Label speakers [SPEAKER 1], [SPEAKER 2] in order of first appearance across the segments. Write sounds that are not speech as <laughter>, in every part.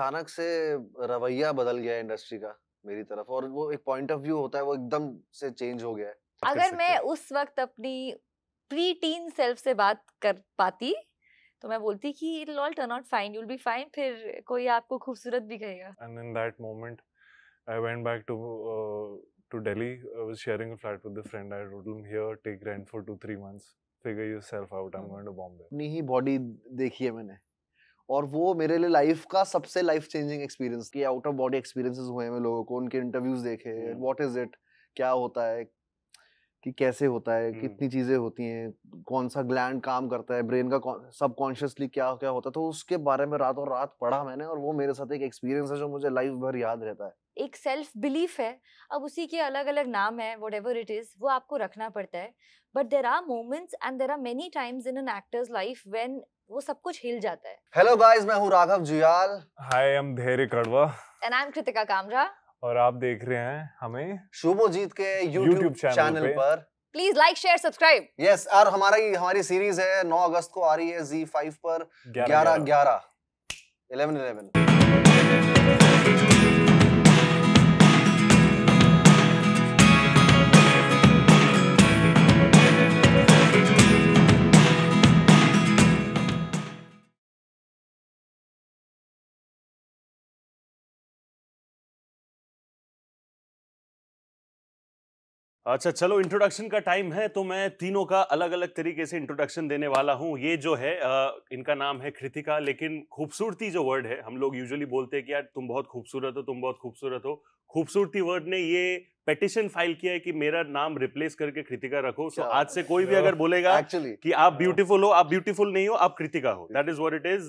[SPEAKER 1] अचानक से रवैया बदल गया है इंडस्ट्री का मेरी तरफ और वो एक पॉइंट ऑफ व्यू होता है वो एकदम से चेंज हो गया है अगर मैं
[SPEAKER 2] उस वक्त अपनी प्री टीन सेल्फ से बात कर पाती तो मैं बोलती कि it all turn out fine you will be fine फिर कोई आपको खूबसूरत भी कहेगा
[SPEAKER 3] and in that moment I went back to to Delhi. I was sharing a flat with a friend. I told him here, take rent for two three months. Figure yourself out. I'm hmm. going to Bombay.
[SPEAKER 1] अपनी ही body देखी है मैंने और वो मेरे लिए life का सबसे लाइफ चेंजिंग एक्सपीरियंस कि आउट ऑफ बॉडी एक्सपीरियंसेस हुए हैं लोगों को उनके इंटरव्यूज देखे व्हाट इज इट क्या होता है कि कैसे होता है हम्म। कितनी चीज़ें होती हैं कौन सा ग्लैंड काम करता है ब्रेन का सबकॉन्शियसली क्या क्या होता है तो उसके बारे में रात और रात पढ़ा मैंने और वो मेरे साथ एक एक्सपीरियंस है जो मुझे लाइफ भर याद रहता है
[SPEAKER 2] एक सेल्फ बिलीफ है अब उसी के अलग अलग नाम है वट एवर इट इज़ वो आपको रखना पड़ता है but there are moments and there are many times in an actor's life when वो सब कुछ हिल जाता है
[SPEAKER 3] हेलो गाइस मैं हूँ Raghav Juyal hi I am Dhairya Karwa
[SPEAKER 2] and I am Kritika Kamra
[SPEAKER 3] और आप देख रहे हैं हमें शुभोजीत के यूट्यूब चैनल पर
[SPEAKER 2] please like share subscribe
[SPEAKER 3] yes और
[SPEAKER 1] हमारी हमारी सीरीज है 9 अगस्त को आ रही है जी फाइव पर ग्यारह ग्यारह इलेवन इलेवन
[SPEAKER 4] अच्छा चलो इंट्रोडक्शन का टाइम है तो मैं तीनों का अलग अलग तरीके से इंट्रोडक्शन देने वाला हूँ ये जो है आ, इनका नाम है कृतिका लेकिन खूबसूरती जो वर्ड है हम लोग यूजुअली बोलते हैं कि यार तुम बहुत खूबसूरत हो तुम बहुत खूबसूरत हो खूबसूरती वर्ड ने ये पेटिशन फाइल किया है कि मेरा नाम रिप्लेस करके कृतिका रखो सो so, आज से कोई भी अगर बोलेगा एक्चुअली कि आप ब्यूटीफुल हाँ। हो आप ब्यूटीफुल नहीं हो आप कृतिका हो that is what it is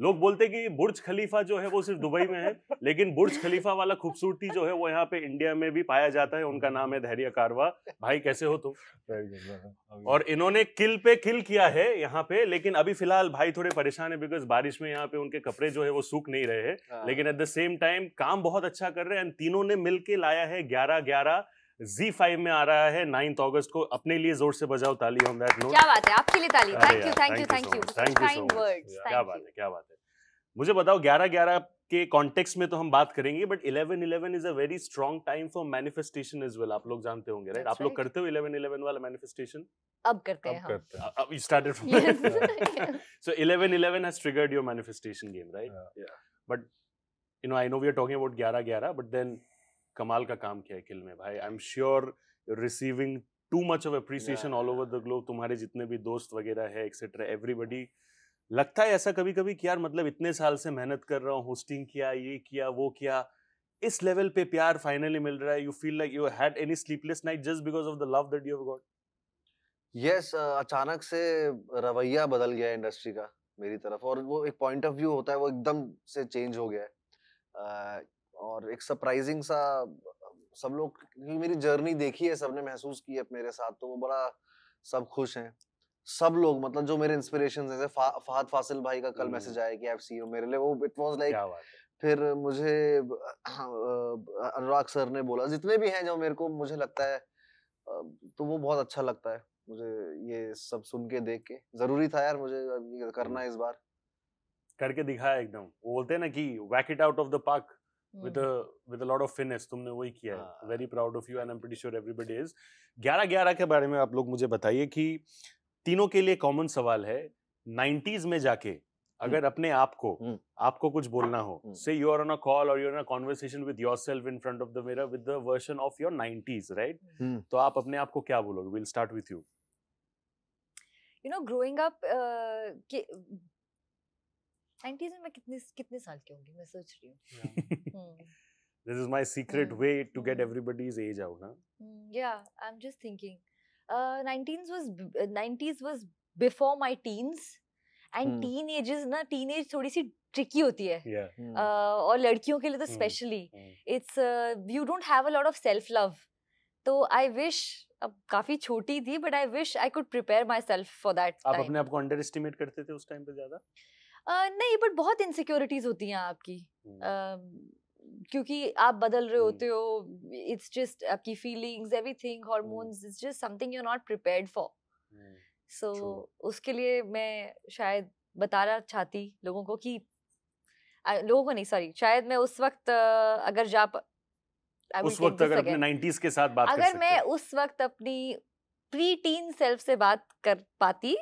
[SPEAKER 4] लोग बोलते कि बुर्ज खलीफा जो है वो सिर्फ दुबई में है लेकिन बुर्ज खलीफा वाला खूबसूरती जो है वो यहाँ पे इंडिया में भी पाया जाता है उनका नाम है धैर्य कारवा भाई कैसे हो तुम और इन्होंने किल पे किल किया है यहाँ पे लेकिन अभी फिलहाल भाई थोड़े परेशान है बिकॉज बारिश में यहाँ पे उनके कपड़े जो है वो सूख नहीं रहे हैं हाँ। लेकिन एट द सेम टाइम काम बहुत अच्छा कर रहे हैं तीनों ने मिल लाया है ग्यारह ग्यारह Z5 में आ रहा है 9th अगस्त को अपने लिए जोर से बजाओ ताली ऑन दैट नोट क्या
[SPEAKER 2] बात है आपके लिए ताली thank you thank you thank you thank you क्या बात है
[SPEAKER 4] क्या बात है मुझे बताओ 11 11 के कॉन्टेक्स्ट में तो हम बात करेंगे but 11 11 is a very strong time for manifestation as well आप लोग जानते होंगे राइट आप लोग करते हो 11 11 वाला मैनिफेस्टेशन अब करते हैं करते अब started from so 11 11 has triggered your manifestation game right but you know I know we are talking about 11 11 but then कमाल का काम किया अखिल किल में भाई I am sure receiving too much of appreciation all over the globe तुम्हारे जितने भी दोस्त वगैरह है एक्सेट्रा एवरीबडी लगता है ऐसा कभी कभी कि यार मतलब इतने साल से मेहनत कर रहा हूँ होस्टिंग किया ये किया वो किया इस लेवल पे प्यार फाइनली मिल रहा है you feel like you had any sleepless night just because of the love that you have got
[SPEAKER 1] yes अचानक से रवैया बदल गया है इंडस्ट्री का मेरी तरफ और वो एक पॉइंट ऑफ व्यू होता है वो एकदम से चेंज हो गया है uh, और एक सरप्राइजिंग सा सब लोग की मेरी जर्नी देखी है सबने महसूस की है मेरे साथ तो वो बड़ा सब खुश हैं सब लोग मतलब जो मेरे इंस्पिरेशन हैं फा, फहद फासिल भाई का कल मैसेज हम्म। आया कि आप सीईओ मेरे लिए वो इट वाज लाइक फिर मुझे हाँ, अनुराग सर ने बोला जितने भी हैं जो मेरे को मुझे लगता है तो वो बहुत अच्छा लगता है मुझे ये
[SPEAKER 4] सब सुन के देख के
[SPEAKER 1] जरूरी था यार मुझे ये करना हम्म। इस बार
[SPEAKER 4] करके दिखाया एकदम बोलते ना कि whack it out of the park with with a lot of finesse तुमने वही किया है very proud of you and I am sure everybody is 11 11 के बारे में आप लोग मुझे बताइए कि तीनों के लिए कॉमन सवाल है 90s में जाके हम्म। अगर अपने आप को हम्म। आपको कुछ बोलना हो say you are on a call और you are on a conversation with yourself in front of the mirror with the version of your 90s right तो आप अपने आप को क्या बोलोगे will start with you
[SPEAKER 2] you know growing up nineties में मैं कितने कितने साल की होंगी मैं सोच रही हूँ
[SPEAKER 4] this is my secret way to get everybody's age out ना
[SPEAKER 2] या I am just thinking 19s was 90s uh, was before my teens and teen ages ना टीन एज थोड़ी सी ट्रिकी होती है uh, hmm. और लड़कियों के लिए तो specially it's you don't have a lot of self love तो आई विश अब काफी छोटी थी but I wish I could prepare myself for that आप अपने आप
[SPEAKER 4] को अंडर एस्टिमेट करते थे उस टाइम पे ज्यादा
[SPEAKER 2] नहीं बट बहुत इनसिक्योरिटीज होती हैं आपकी क्योंकि आप बदल रहे होते हो इट्स जस्ट आपकी feelings everything hormones it's just something you are not prepared for so उसके लिए मैं शायद बताना चाहती लोगों को कि लोगों को नहीं सॉरी शायद मैं उस वक्त अगर जा उस वक्त अगर अपने
[SPEAKER 4] 90s के साथ बात अगर कर मैं
[SPEAKER 2] उस वक्त अपनी प्री टीन सेल्फ से बात कर पाती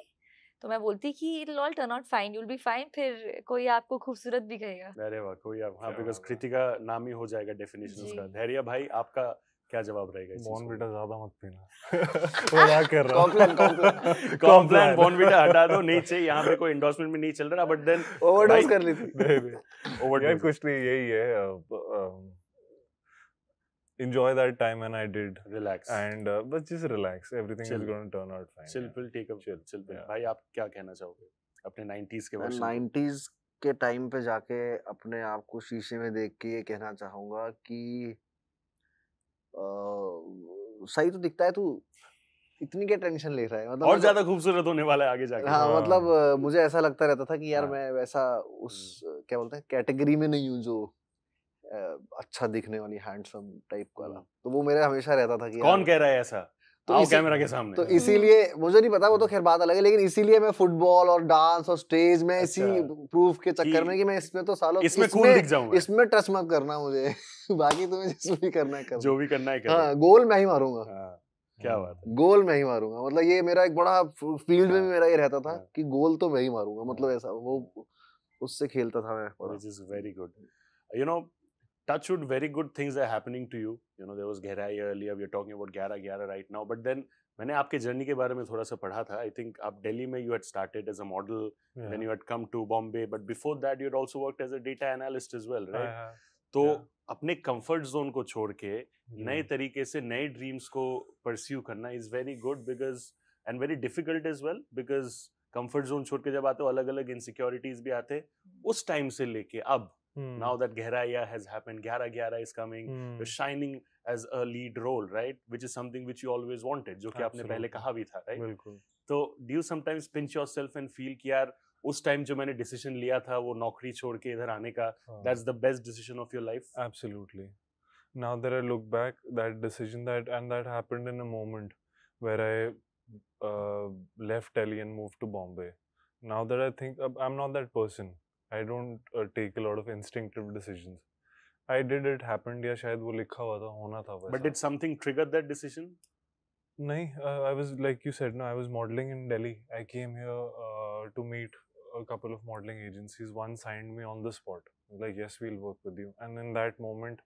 [SPEAKER 2] तो मैं बोलती कि it all turn out fine you will be fine फिर कोई आपको खूबसूरत भी कहेगा
[SPEAKER 4] अरे वाह कोई आप हां बिकॉज कृतिका नाम ही हो जाएगा डेफिनेशन उसका धैर्य भाई आपका क्या जवाब रहेगा इस बॉर्नविटा ज्यादा मत पीना <laughs> मजाक कर रहा हूं कॉम्प्लान बॉर्नविटा हटा दो नीचे यहां पे कोई एंडोर्समेंट भी नहीं चल रहा बट देन ओवरडोज कर ली थी ओवरडोज <laughs> कुछ
[SPEAKER 3] नहीं यही है enjoy that time and I did. Relax. And uh, but just relax. Everything chill. is going to turn out fine. Chill, yeah. will take a
[SPEAKER 4] chill. Chill, yeah. भाई आप क्या कहना चाहोगे
[SPEAKER 3] अपने 90s के वर्ष 90s के टाइम पे
[SPEAKER 1] जाके अपने आप को शीशे में देख के ये कहना चाहूँगा कि आ, सही तो दिखता है तू इतनी क्या टेंशन ले रहा है मतलब और मतलब ज्यादा
[SPEAKER 4] खूबसूरत होने वाला है आगे जाके हाँ, हाँ मतलब
[SPEAKER 1] मुझे ऐसा लगता रहता था कि यार हाँ, मैं वैसा उस हम्म। क्या बोलते हैं कैटेगरी में नहीं हूँ जो अच्छा दिखने वाली हैंडसम टाइप वाला हम्म। तो वो मेरा हमेशा रहता था कि कौन कह रहा है ऐसा तो आओ कैमरा के सामने तो इसीलिए हम्म। मुझे नहीं पता वो तो खैर बात अलग है लेकिन इसीलिए मैं फुटबॉल और डांस और स्टेज में इसी अच्छा। प्रूफ के चक्कर में कि मैं इसमें तो सालों इसमें कूल दिख जाऊंगा इसमें ट्रस्ट मत करना मुझे <laughs> बाकी तुम्हें जिसमें भी करना है कर जो भी करना है कर हाँ गोल मैं ही मारूंगा हाँ, क्या बात गोल मैं ही मारूंगा मतलब ये मेरा एक बड़ा फील्ड में हाँ, मेरा ये रहता था हाँ। कि गोल तो मैं ही मारूंगा मतलब ऐसा वो उससे खेलता था
[SPEAKER 4] मैं very good you know wood, very good things are happening to you. You know, there was Gehrai earlier. We are talking about Gyara Gyara right now. But then मैंने आपके जर्नी के बारे में थोड़ा सा पढ़ा था आई थिंक आप दिल्ली में you had started as a model then you had come to Bombay but before that you also worked as a data analyst as well right तो अपने कंफर्ट जोन को छोड़ के नए hmm. तरीके से नए ड्रीम्स को परस्यू करना is very good because and very difficult is well because comfort zone छोड़ के जब आते हो अलग अलग इनसिक्योरिटीज भी आते hmm. उस टाइम से लेके अब Hmm. Now that Gehraiya has happened, Gyara Gyara is coming, mm. shining as a lead role, right? Which is something which you always wanted, जो कि आपने पहले कहा भी do you sometimes pinch yourself and feel कि यार उस time जो मैंने डिसीजन लिया था वो नौकरी छोड़ के the best decision of your life"? Absolutely.
[SPEAKER 3] now that I look back, that decision that and that happened in a moment where I uh, left Delhi and moved to Bombay. Now that I think uh, I'm not that person. I don't take a lot of instinctive decisions I did it happened या शायद वो लिखा हुआ था होना था but did
[SPEAKER 4] something trigger that decision
[SPEAKER 3] नहीं I was like you said no I was modelling in Delhi I came here to meet a couple of modeling agencies. One signed me on the spot, like, yes, we'll work with you. And in that moment,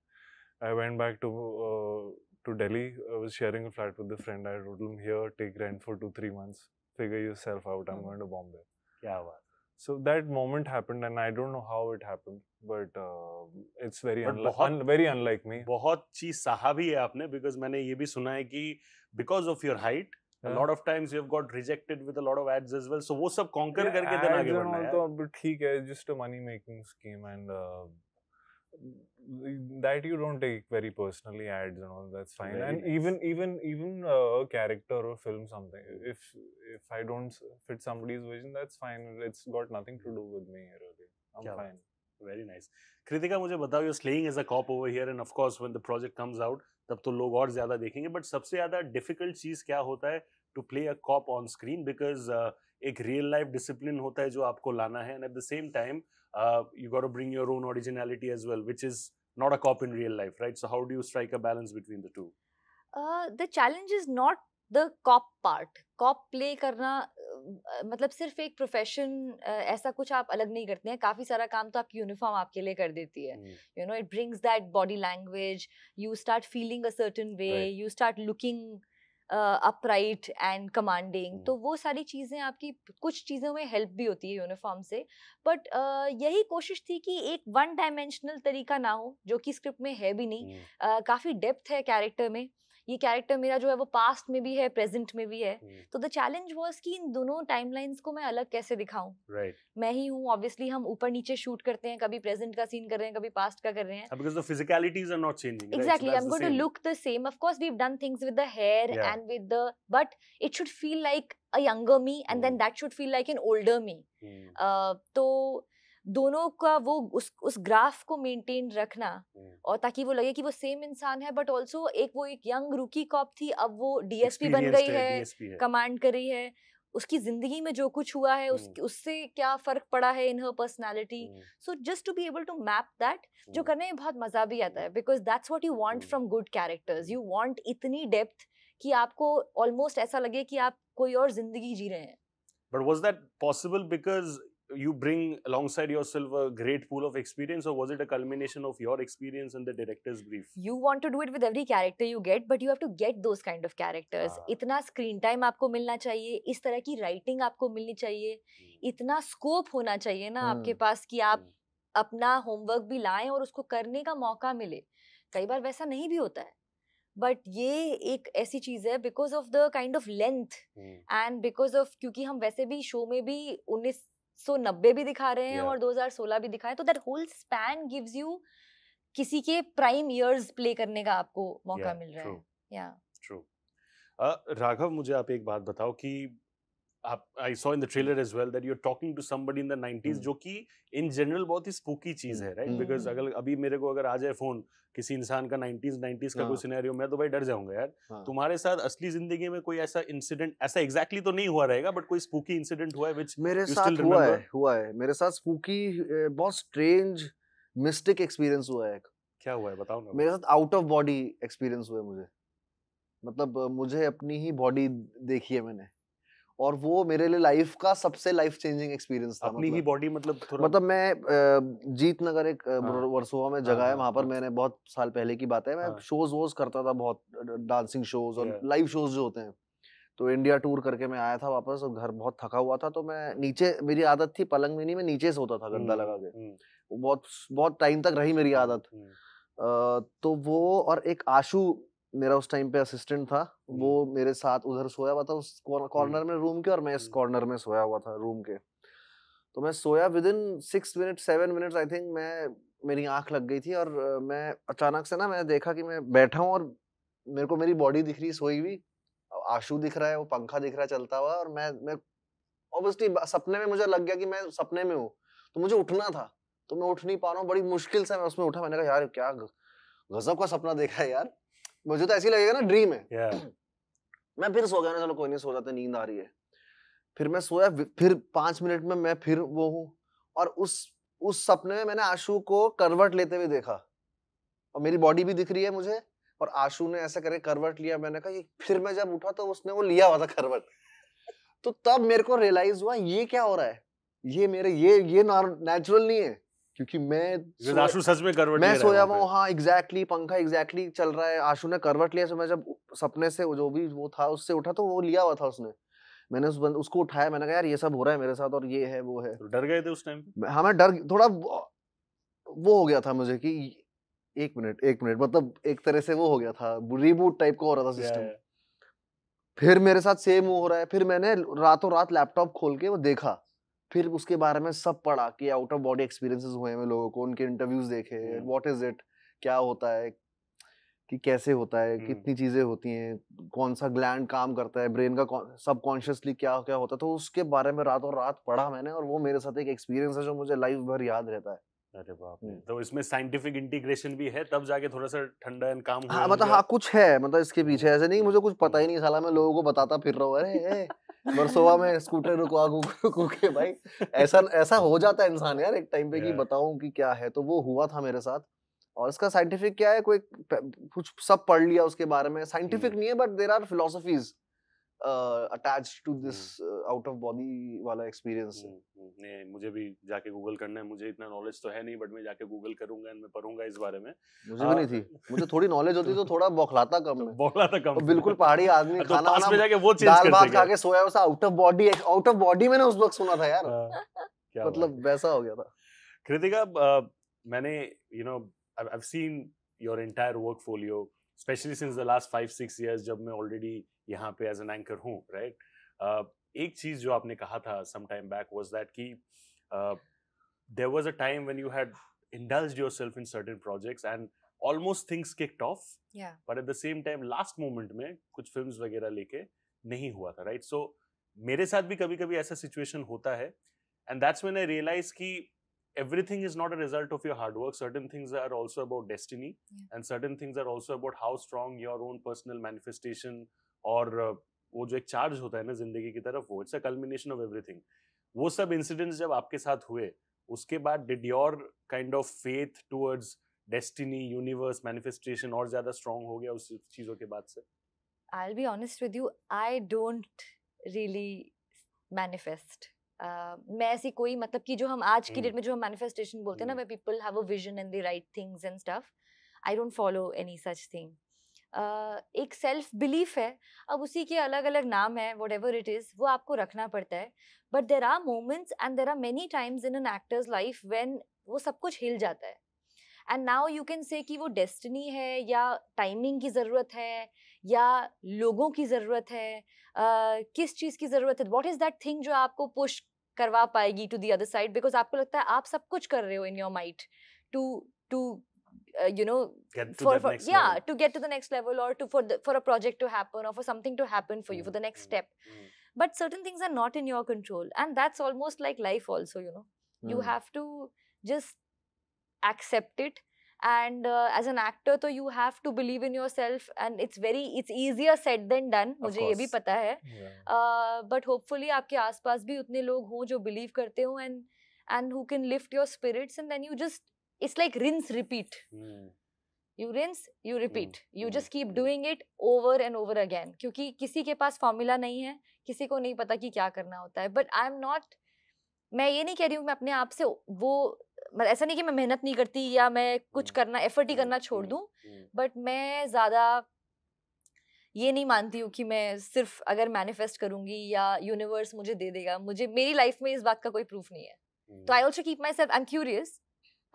[SPEAKER 3] I went back to uh, to Delhi. I was sharing a flat with a friend. I told him, here, take rent for two, three months. Figure yourself out. I'm hmm. going to Bombay. So that moment happened, and I don't know how it
[SPEAKER 4] happened, but uh, it's very but unlike, un, very unlike me. बहुत चीज सहा भी है आपने because मैंने ये भी सुना है कि because of your height a lot of times you have got rejected with a lot of ads as well so वो सब conquer yeah, करके then आगे बढ़ना है तो
[SPEAKER 3] अब ठीक है just a money making scheme and uh, that you don't take very personally ads and all that's fine very and nice. even even even a character or film something if if i don't fit somebody's vision that's fine it's got nothing to do with me really i'm yeah. fine
[SPEAKER 4] very nice kritika mujhe batao you're slaying as a cop over here and of course when the project comes out tab to log aur zyada dekhenge but sabse zyada difficult cheez kya hota hai to play a cop on screen because uh, एक real life discipline होता है जो आपको लाना है and at the same time Uh, you got to bring your own originality as well, which is not a cop in real life, right? So how do you strike a balance between the two?
[SPEAKER 2] Uh, the challenge is not the cop part. Cop play करना uh, मतलब सिर्फ एक profession uh, ऐसा कुछ आप अलग नहीं करते हैं काफ़ी सारा काम तो आपकी यूनिफॉर्म आपके लिए कर देती है you know it brings that body language you start feeling a certain way you start looking upright and commanding तो हम्म। वो सारी चीज़ें आपकी कुछ चीज़ों में हेल्प भी होती है यूनिफॉर्म से बट uh, यही कोशिश थी कि एक वन डायमेंशनल तरीका ना हो जो कि स्क्रिप्ट में है भी नहीं uh, काफ़ी डेप्थ है कैरेक्टर में ये कैरेक्टर मेरा जो है वो पास्ट में भी है प्रेजेंट में भी है hmm. तो द चैलेंज वॉज कि इन दोनों टाइम को मैं अलग कैसे दिखाऊं right. मैं ही हूँ ऑब्वियसली हम ऊपर नीचे शूट करते हैं कभी प्रेजेंट का सीन कर रहे हैं कभी पास्ट का कर रहे हैं
[SPEAKER 4] because the physicalities are not changing exactly I am going to look
[SPEAKER 2] the same of course we have done things with the hair and with the but it should feel like a younger me and then that should feel like an older me तो दोनों का वो उस उस graph को maintain रखना और ताकि वो लगे कि वो सेम इंसान है बट ऑल्सो एक वो एक यंग रुकी कॉप थी अब वो डीएसपी बन गई है, है कमांड कर रही है उसकी जिंदगी में जो कुछ हुआ है उस उससे क्या फर्क पड़ा है in her personality so just to be able to map that जो करने में बहुत मजा भी आता है because that's what you want from good characters you want इतनी डेप्थ कि आपको ऑलमोस्ट ऐसा लगे कि आप कोई और जिंदगी जी रहे हैं
[SPEAKER 4] but was that possible because you bring alongside yourself a great pool of experience or was it a culmination of your experience and the director's brief
[SPEAKER 2] you want to do it with every character you get but you have to get those kind of characters ah. इतना screen time आपको मिलना चाहिए इस तरह की writing आपको मिलनी चाहिए hmm. इतना स्कोप होना चाहिए ना hmm. आपके पास कि आप hmm. अपना homework भी लाएं और उसको करने का मौका मिले कई बार वैसा नहीं भी होता है बट ये एक ऐसी चीज़ है because of the kind of length and because of क्योंकि हम वैसे भी शो में भी उन्नीस सो नब्बे भी दिखा रहे हैं yeah. और 2016 भी दिखा रहे हैं तो that whole span gives you किसी के प्राइम इयर्स प्ले करने का आपको मौका yeah, मिल रहा true. है या yeah.
[SPEAKER 4] ट्रू uh, राघव मुझे आप एक बात बताओ कि I saw in the trailer as well that you are talking to somebody in the 90s जो कि इन जनरल बहुत ही स्पूकी चीज है राइट बिकॉज hmm. अगर अभी मेरे को अगर आ जाए फोन किसी इंसान का 90s 90s का कोई सिनेरियो हाँ। मैं तो भाई डर जाऊंगा यार हाँ। तुम्हारे साथ असली जिंदगी में कोई ऐसा इंसिडेंट ऐसा एग्जैक्टली तो नहीं हुआ रहेगा बट कोई स्पूकी इंसिडेंट हुआ है व्हिच मेरे साथ हुआ है
[SPEAKER 1] हुआ है मेरे साथ स्पूकी बहुत स्ट्रेंज मिस्टिक एक्सपीरियंस हुआ है
[SPEAKER 4] क्या हुआ है बताओ
[SPEAKER 1] ना मेरे साथ आउट ऑफ बॉडी एक्सपीरियंस हुआ है मुझे मतलब मुझे अपनी ही बॉडी देखी है मैंने और वो मेरे लिए लाइफ का सबसे लाइफ चेंजिंग एक्सपीरियंस था अपनी मतलब, ही बॉडी मतलब मतलब मैं जीत नगर एक हाँ। वर्सोवा में जगह है हाँ। वहां पर मैंने बहुत साल पहले की बात है मैं शोज हाँ। वोज करता था बहुत डांसिंग शोज और लाइव शोज जो होते हैं तो इंडिया टूर करके मैं आया था वापस और घर बहुत थका हुआ था तो मैं नीचे मेरी आदत थी पलंग में नहीं मैं नीचे सोता था गंदा हम्म, लगा के हम्म। बहुत बहुत टाइम तक रही मेरी हम्म, आदत तो वो और एक आशू मेरा उस टाइम पे असिस्टेंट था वो मेरे साथ उधर सोया हुआ था उस कॉर्नर में रूम के और मैं इस कॉर्नर में सोया हुआ था रूम के तो मैं सोया within six minute seven minute I think मैं मेरी आंख लग गई थी और मैं अचानक से ना मैंने देखा कि मैं बैठा हूँ और मेरे को मेरी बॉडी दिख रही सोई हुई आंसू दिख रहा है वो पंखा दिख रहा है चलता हुआ और मैं मैं ऑब्वियसली सपने में मुझे लग गया कि मैं सपने में हूँ तो मुझे उठना था तो मैं उठ नहीं पा रहा हूँ बड़ी मुश्किल से मैं उसमें उठा मैंने कहा यार क्या गजब का सपना देखा है यार मुझे तो ऐसी लगेगा ना ड्रीम है yeah. <clears throat> मैं फिर सो गया ना चलो कोई नहीं सो जाता नींद आ रही है फिर मैं सोया फिर पांच मिनट में मैं फिर वो हूँ और उस उस सपने में मैंने आशू को करवट लेते हुए देखा और मेरी बॉडी भी दिख रही है मुझे और आशू ने ऐसा करके करवट लिया मैंने कहा फिर मैं जब उठा तो उसने वो लिया हुआ था करवट तो तब मेरे को रियलाइज हुआ ये क्या हो रहा है ये मेरे ये ये नेचुरल नहीं है क्योंकि मैं आशु सच में करवट मैं सोया हुआ हाँ एग्जैक्टली exactly, पंखा एग्जैक्टली exactly चल रहा है आशु ने करवट लिया मैं जब सपने से जो भी वो था उससे उठा तो वो लिया हुआ था उसने मैंने उस बंद उसको उठाया मैंने कहा यार ये सब हो रहा है मेरे साथ और ये है वो है तो डर गए थे उस टाइम हाँ मैं डर थोड़ा वो हो गया था मुझे कि एक मिनट एक मिनट मतलब एक तरह से वो हो गया था रिबूट टाइप का हो रहा था सिस्टम फिर मेरे साथ सेम हो रहा है फिर मैंने रातों रात लैपटॉप खोल के वो देखा फिर उसके बारे में सब पढ़ा कि आउट ऑफ बॉडी एक्सपीरियंसेस हुए हैं लोगों को उनके इंटरव्यूज देखे व्हाट इज इट क्या होता है कि कैसे होता है कितनी चीज़ें होती हैं कौन सा ग्लैंड काम करता है ब्रेन का सबकॉन्शियसली क्या क्या होता है तो उसके बारे में रात और रात पढ़ा मैंने और वो मेरे साथ एक एक्सपीरियंस है जो मुझे लाइफ भर याद रहता है
[SPEAKER 4] अरे बाप तो इसमें साइंटिफिक इंटीग्रेशन भी है तब जाके थोड़ा सा ठंडा एंड काम हाँ मतलब हाँ
[SPEAKER 1] कुछ है मतलब इसके पीछे ऐसे नहीं मुझे कुछ पता ही नहीं साला मैं लोगों को बताता फिर रहा हूँ अरे
[SPEAKER 4] बरसोवा में
[SPEAKER 1] स्कूटर रुकवा रुकू के भाई ऐसा ऐसा हो जाता है इंसान यार एक टाइम पे कि बताऊं कि क्या है तो वो हुआ था मेरे साथ और इसका साइंटिफिक क्या है कोई कुछ सब पढ़ लिया उसके बारे में साइंटिफिक hmm. नहीं है but there are philosophies attached to this out of body वाला एक्सपीरियंस है hmm,
[SPEAKER 4] hmm. नहीं मुझे भी जाके गूगल करना है मुझे इतना नॉलेज तो है नहीं बट मैं जाके गूगल करूंगा एंड मैं पढ़ूंगा इस बारे में मुझे आ, भी नहीं थी
[SPEAKER 1] हाँ। मुझे थोड़ी नॉलेज होती तो <laughs> थोड़ा बौखलाता कम
[SPEAKER 4] तो बौखलाता कम तो बिल्कुल पहाड़ी आदमी हाँ, तो खाना वाना जाके वो चीज दाल भात खा के
[SPEAKER 1] सोया वैसा out of body out of body मैंने उस वक्त सुना था यार हाँ,
[SPEAKER 4] क्या मतलब वैसा हो गया था कृतिका मैंने you know I have seen your entire portfolio specially since the last five six years जब मैं ऑलरेडी यहाँ पे एज एन एंकर हूँ राइट एक चीज जो आपने कहा था some time back was that कि there was a time when you had indulge yourself in certain projects and almost things kicked off but at the same time last moment में कुछ film वगैरह लेके नहीं हुआ था right right? सो so, मेरे साथ भी कभी कभी ऐसा सिचुएशन होता है and that's man I realise की everything is not a result of your hard work. Certain things are also about destiny, yeah. and certain things are also about how strong your own personal manifestation or uh, वो जो एक charge होता है ना जिंदगी की तरफ वो it's a culmination of everything वो सब इंसिडेंट्स जब आपके साथ हुए उसके बाद did your kind of faith towards destiny universe manifestation और ज्यादा स्ट्रांग हो गया उस चीजों के बाद से
[SPEAKER 2] I be honest with you I don't really manifest Uh, मैं ऐसी कोई मतलब कि जो हम आज की डेट में जो हम मैनिफेस्टेशन बोलते हैं ना वे people have a vision and the right things and stuff I don't follow any such thing एक सेल्फ बिलीफ है अब उसी के अलग अलग नाम है वट एवर इट इज़ वो आपको रखना पड़ता है but there are moments and there are many times in an actor's life when वो सब कुछ हिल जाता है and now you can say कि वो डेस्टिनी है या टाइमिंग की ज़रूरत है या लोगों की ज़रूरत है uh, किस चीज़ की ज़रूरत है वॉट इज़ दैट थिंग जो आपको पुश करवा पाएगी to the other side because आपको लगता है आप सब कुछ कर रहे हो in your might to to you know for, for yeah level. to get to the next level or to for the, for a project to happen or for something to happen for you for the next step but certain things are not in your control and that's almost like life also you know you have to just accept it and as an actor तो you have to believe in yourself and it's very it's easier said than done मुझे course. ये भी पता है but hopefully uh, आपके आसपास भी उतने लोग हों जो बिलीव करते हों and and who can lift your spirits and then you just it's like rinse repeat you rinse you repeat you just keep doing it over and over again क्योंकि किसी के पास फॉर्मूला नहीं है किसी को नहीं पता कि क्या करना होता है बट आई एम नॉट मैं ये नहीं कह रही हूँ मैं अपने आप से वो मतलब ऐसा नहीं कि मैं मेहनत नहीं करती या मैं कुछ हम्म, करना एफर्ट ही हम्म, करना छोड़ हम्म, दूँ बट मैं ज़्यादा ये नहीं मानती हूँ कि मैं सिर्फ अगर मैनिफेस्ट करूंगी या यूनिवर्स मुझे दे देगा मुझे मेरी लाइफ में इस बात का कोई प्रूफ नहीं है तो I also keep myself I am curious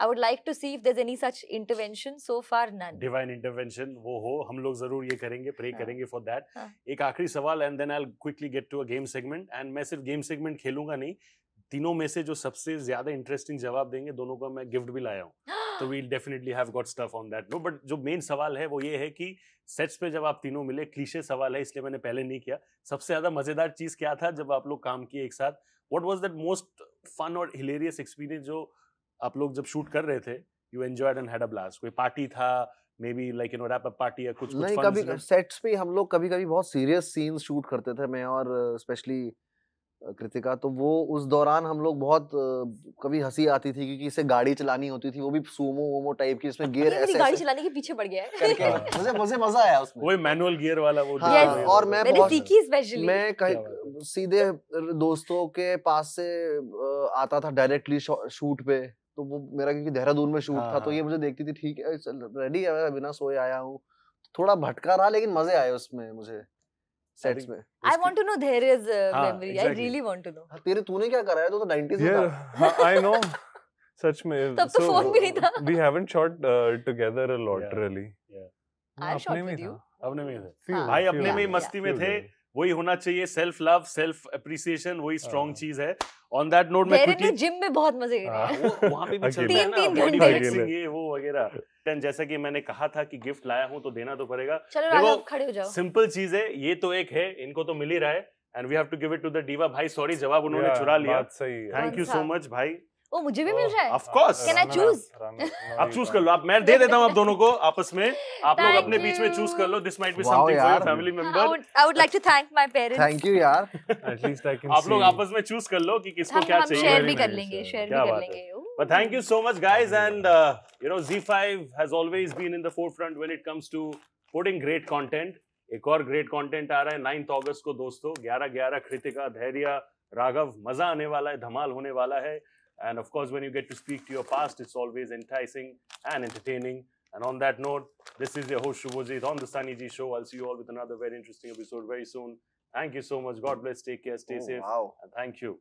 [SPEAKER 2] I would like to see if there any such intervention so far none
[SPEAKER 4] divine intervention वो हो हम लोग जरूर ये करेंगे प्रे हाँ. करेंगे फॉर दैट हाँ. एक आखिरी सवाल and then I will quickly get to a game segment and मैं सिर्फ गेम सेगमेंट खेलूंगा नहीं तीनों में से जो सबसे ज्यादा इंटरेस्टिंग जवाब देंगे दोनों का मैं गिफ्ट भी लाया हूँ <gasps> तो we'll definitely have got stuff on that no but जो मेन सवाल है वो ये है कि सेट्स पे जब आप तीनों मिले क्लीशे सवाल है इसलिए मैंने पहले नहीं किया सबसे ज्यादा मजेदार चीज क्या था जब आप लोग काम किए एक साथ what was that most fun और हिलेरियस एक्सपीरियंस जो आप लोग जब शूट कर रहे थे you enjoyed and had a blast कोई पार्टी था maybe like you know wrap up party या कुछ नहीं कुछ कभी
[SPEAKER 1] सेट्स पे हम लोग कभी कभी बहुत सीरियस सीन्स शूट करते थे मैं और स्पेशली uh, कृतिका तो वो उस दौरान हम लोग बहुत कभी हंसी आती थी क्योंकि इसे गाड़ी चलानी होती थी वो भी सूमो वोमो टाइप की इसमें गियर ऐसे गाड़ी
[SPEAKER 2] चलाने के पीछे पड़ गया है <laughs>
[SPEAKER 1] मुझे मुझे मजा आया उसमें वही
[SPEAKER 4] मैनुअल गियर वाला वो हाँ,
[SPEAKER 1] और मैं मैंने सीखी
[SPEAKER 2] स्पेशली मैं
[SPEAKER 1] कहीं सीधे दोस्तों के पास से आता था डायरेक्टली शूट पे तो वो मेरा क्योंकि देहरादून में शूट था हाँ, तो ये हाँ। मुझे देखती थी ठीक है रेडी है बिना सोए आया हूँ थोड़ा भटका रहा लेकिन मजे आए उसमें मुझे सेट्स में
[SPEAKER 2] I want to know there is memory I really want to know
[SPEAKER 1] तेरे तूने क्या करा है तो 90s में
[SPEAKER 3] था आई नो हाँ, सच में <laughs> तब तो फोन भी नहीं था we haven't shot together a lot really
[SPEAKER 4] I shot with you अपने में थे आई अपने में मस्ती में थे वही होना चाहिए सेल्फ लव सेल्फ अप्रिसिएशन वही स्ट्रॉन्ग हाँ। चीज है ऑन दैट नोट मैं quickly...
[SPEAKER 2] जिम में बहुत मजे हाँ। वहाँ पे भी चलता है ना बॉडी
[SPEAKER 4] फ्लेक्सिंग ये वो वगैरह एंड जैसा कि मैंने कहा था कि गिफ्ट लाया हूँ तो देना तो पड़ेगा चलो देखो खड़े हो जाओ सिंपल चीज है ये तो एक है इनको तो मिल ही रहा है and we have to give it to the diva भाई सॉरी जवाब उन्होंने चुरा लिया थैंक यू सो मच भाई
[SPEAKER 2] ओ मुझे भी मिल रहा है of course can I choose
[SPEAKER 4] आप चूज कर लो आप मैं दे देता हूं आप दोनों को आपस में आप लोग अपने बीच में चूज कर लो this might be something for your family member
[SPEAKER 2] I would like to thank my parents thank
[SPEAKER 1] you यार
[SPEAKER 4] एटलीस्ट आई कैन आप लोग आपस में चूज कर लो कि किसको क्या चाहिए हम शेयर भी कर लेंगे शेयर भी कर लेंगे But thank you so much guys and uh, you know Z5 has always been in the forefront when it comes to putting great content. एक और ग्रेट कंटेंट आ रहा है नाइन्थ अगस्त को दोस्तों ग्यारह ग्यारह कृतिका धैर्य राघव मजा आने वाला है धमाल होने वाला है And of course, when you get to speak to your past, it's always enticing and entertaining. And on that note, this is your host Shubhajit on the Sunny G Show. I'll see you all with another very interesting episode very soon. Thank you so much. God bless. Take care. Stay oh, safe. Wow. And thank you.